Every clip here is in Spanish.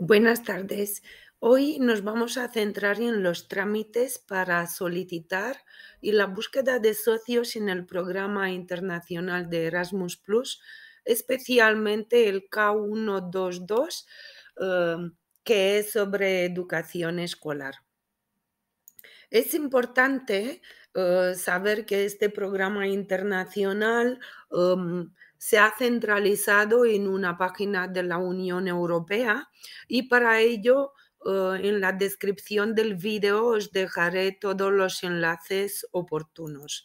Buenas tardes. Hoy nos vamos a centrar en los trámites para solicitar y la búsqueda de socios en el programa internacional de Erasmus Plus, especialmente el K122, em, que es sobre educación escolar. Es importante eh, saber que este programa internacional em, se ha centralizado en una página de la Unión Europea y para ello eh, en la descripción del vídeo os dejaré todos los enlaces oportunos.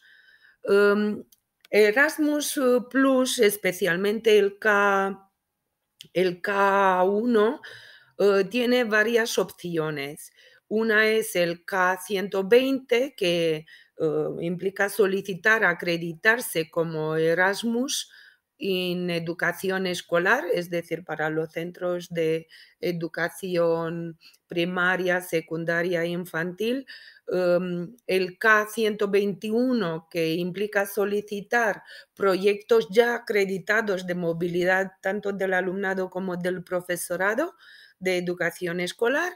Em, Erasmus eh, Plus, especialmente el, K, el K1, eh, tiene varias opciones. Una es el K120, que implica solicitar acreditarse como Erasmus en educación escolar, es decir, para los centros de educación primaria, secundaria, e infantil. Em, el K121, que implica solicitar proyectos ya acreditados de movilidad tanto del alumnado como del profesorado de educación escolar.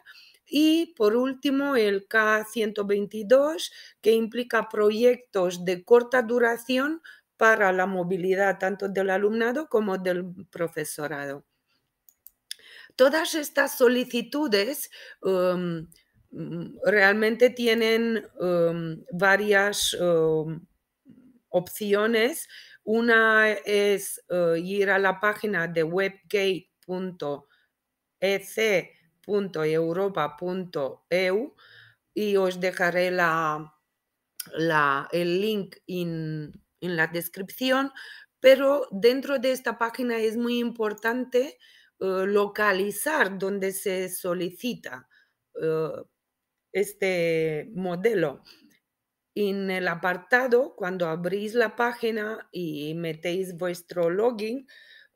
Y por último, el K122, que implica proyectos de corta duración para la movilidad tanto del alumnado como del profesorado. Todas estas solicitudes um, mm, realmente tienen um, varias um, opciones. Una es uh, ir a la página de webgate.ec.europa.eu y os dejaré el link en en la descripción, pero dentro de esta página es muy importante eh, localizar donde se solicita eh, este modelo. En el apartado, cuando abrís la página y metéis vuestro login,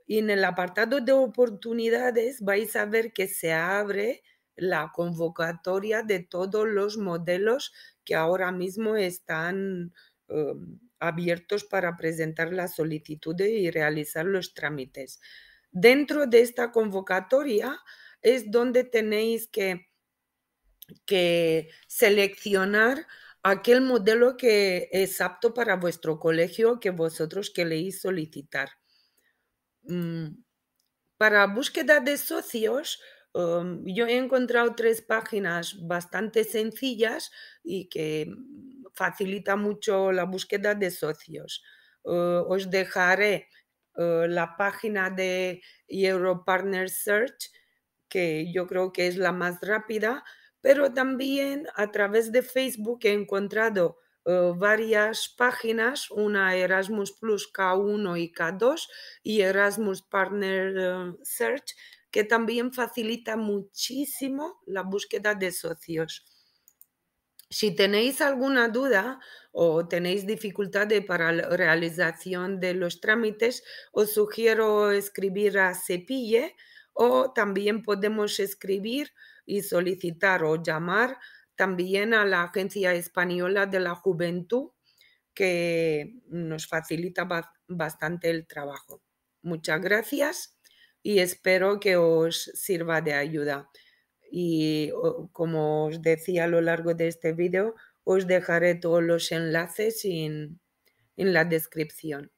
en el apartado de oportunidades vais a ver que se abre la convocatoria de todos los modelos que ahora mismo están em, abiertos para presentar las solicitudes y realizar los trámites. Dentro de esta convocatoria es donde tenéis que, que seleccionar aquel modelo que es apto para vuestro colegio que vosotros queréis solicitar. Mm, para búsqueda de socios, um, yo he encontrado tres páginas bastante sencillas y que facilita mucho la búsqueda de socios. Eh, os dejaré eh, la página de Europartner Search, que yo creo que es la más rápida, pero también a través de Facebook he encontrado eh, varias páginas, una Erasmus Plus K1 y K2 y Erasmus Partner Search, que también facilita muchísimo la búsqueda de socios. Si tenéis alguna duda o tenéis dificultades para la realización de los trámites, os sugiero escribir a Cepille o también podemos escribir y solicitar o llamar también a la Agencia Española de la Juventud, que nos facilita bastante el trabajo. Muchas gracias y espero que os sirva de ayuda y como os decía a lo largo de este vídeo, os dejaré todos los enlaces en, en la descripción.